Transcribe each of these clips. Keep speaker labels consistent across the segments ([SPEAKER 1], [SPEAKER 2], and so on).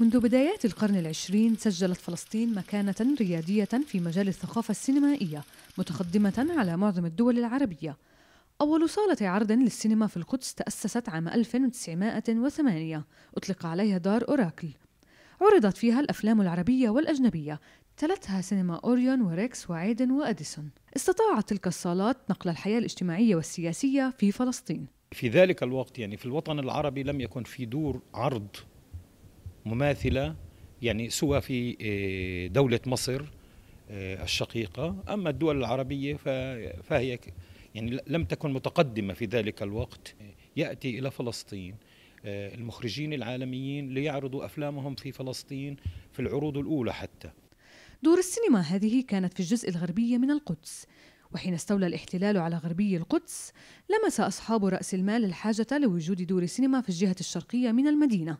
[SPEAKER 1] منذ بدايات القرن العشرين سجلت فلسطين مكانة ريادية في مجال الثقافة السينمائية متقدمة على معظم الدول العربية أول صالة عرض للسينما في القدس تأسست عام 1908 أطلق عليها دار أوراكل عرضت فيها الأفلام العربية والأجنبية تلتها سينما أوريون وريكس وعيدن وأديسون استطاعت تلك الصالات نقل الحياة الاجتماعية والسياسية في فلسطين
[SPEAKER 2] في ذلك الوقت يعني في الوطن العربي لم يكن في دور عرض مماثله يعني سوى في آه، دوله مصر آه، الشقيقه اما الدول العربيه فهي يعني لم تكن متقدمه في ذلك الوقت ياتي الى فلسطين آه، المخرجين العالميين ليعرضوا افلامهم في فلسطين في العروض الاولى حتى
[SPEAKER 1] دور السينما هذه كانت في الجزء الغربي من القدس وحين استولى الاحتلال على غربي القدس لمس أصحاب رأس المال الحاجة لوجود دور سينما في الجهة الشرقية من المدينة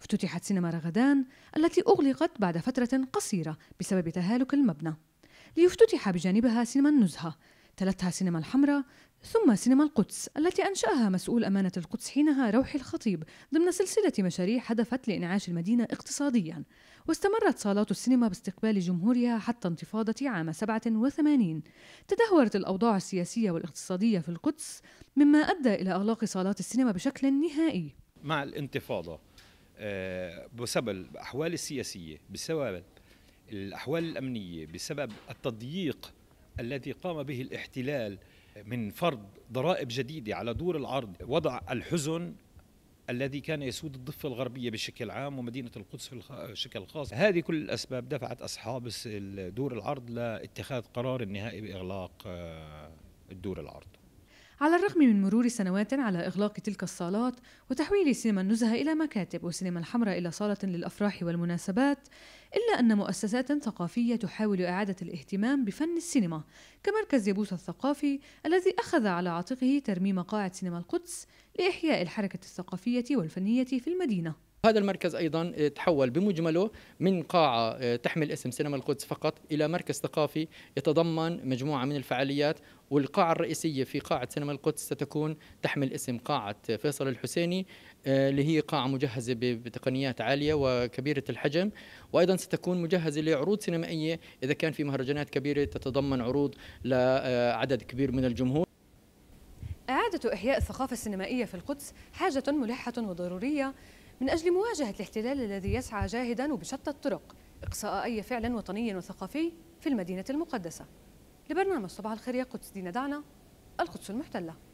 [SPEAKER 1] افتتحت سينما رغدان التي أغلقت بعد فترة قصيرة بسبب تهالك المبنى ليفتتح بجانبها سينما النزهة تلتها سينما الحمراء ثم سينما القدس التي أنشأها مسؤول أمانة القدس حينها روحي الخطيب ضمن سلسلة مشاريع هدفت لإنعاش المدينة اقتصاديا واستمرت صالات السينما باستقبال جمهورها حتى انتفاضة عام 87 تدهورت الأوضاع السياسية والاقتصادية في القدس مما أدى إلى إغلاق صالات السينما بشكل نهائي
[SPEAKER 2] مع الانتفاضة آه، بسبب الأحوال السياسية بسبب الأحوال الأمنية بسبب التضييق الذي قام به الاحتلال من فرض ضرائب جديدة على دور العرض وضع الحزن الذي كان يسود الضفة الغربية بشكل عام ومدينة القدس بشكل خاص هذه كل الأسباب دفعت أصحاب دور العرض لاتخاذ قرار النهائي بإغلاق آه، دور العرض
[SPEAKER 1] على الرغم من مرور سنوات على إغلاق تلك الصالات وتحويل سينما النزهة إلى مكاتب وسينما الحمراء إلى صالة للأفراح والمناسبات إلا أن مؤسسات ثقافية تحاول إعادة الاهتمام بفن السينما كمركز يبوس الثقافي الذي أخذ على عاتقه ترميم قاعة سينما القدس لإحياء الحركة الثقافية والفنية في المدينة
[SPEAKER 3] هذا المركز أيضا آه، تحول بمجمله من قاعة آه، تحمل اسم سينما القدس فقط إلى مركز ثقافي يتضمن مجموعة من الفعاليات والقاعة الرئيسية في قاعة سينما القدس ستكون تحمل اسم قاعة فيصل الحسيني آه، اللي هي قاعة مجهزة بتقنيات عالية وكبيرة الحجم وأيضا ستكون مجهزة لعروض سينمائية إذا كان في مهرجانات كبيرة تتضمن عروض لعدد كبير من الجمهور
[SPEAKER 1] إعادة إحياء الثقافة السينمائية في القدس حاجة ملحة وضرورية من أجل مواجهة الاحتلال الذي يسعى جاهدا وبشتى الطرق إقصاء أي فعل وطني وثقافي في المدينة المقدسة لبرنامج صباح الخير يا قدس دينا دعنا القدس المحتله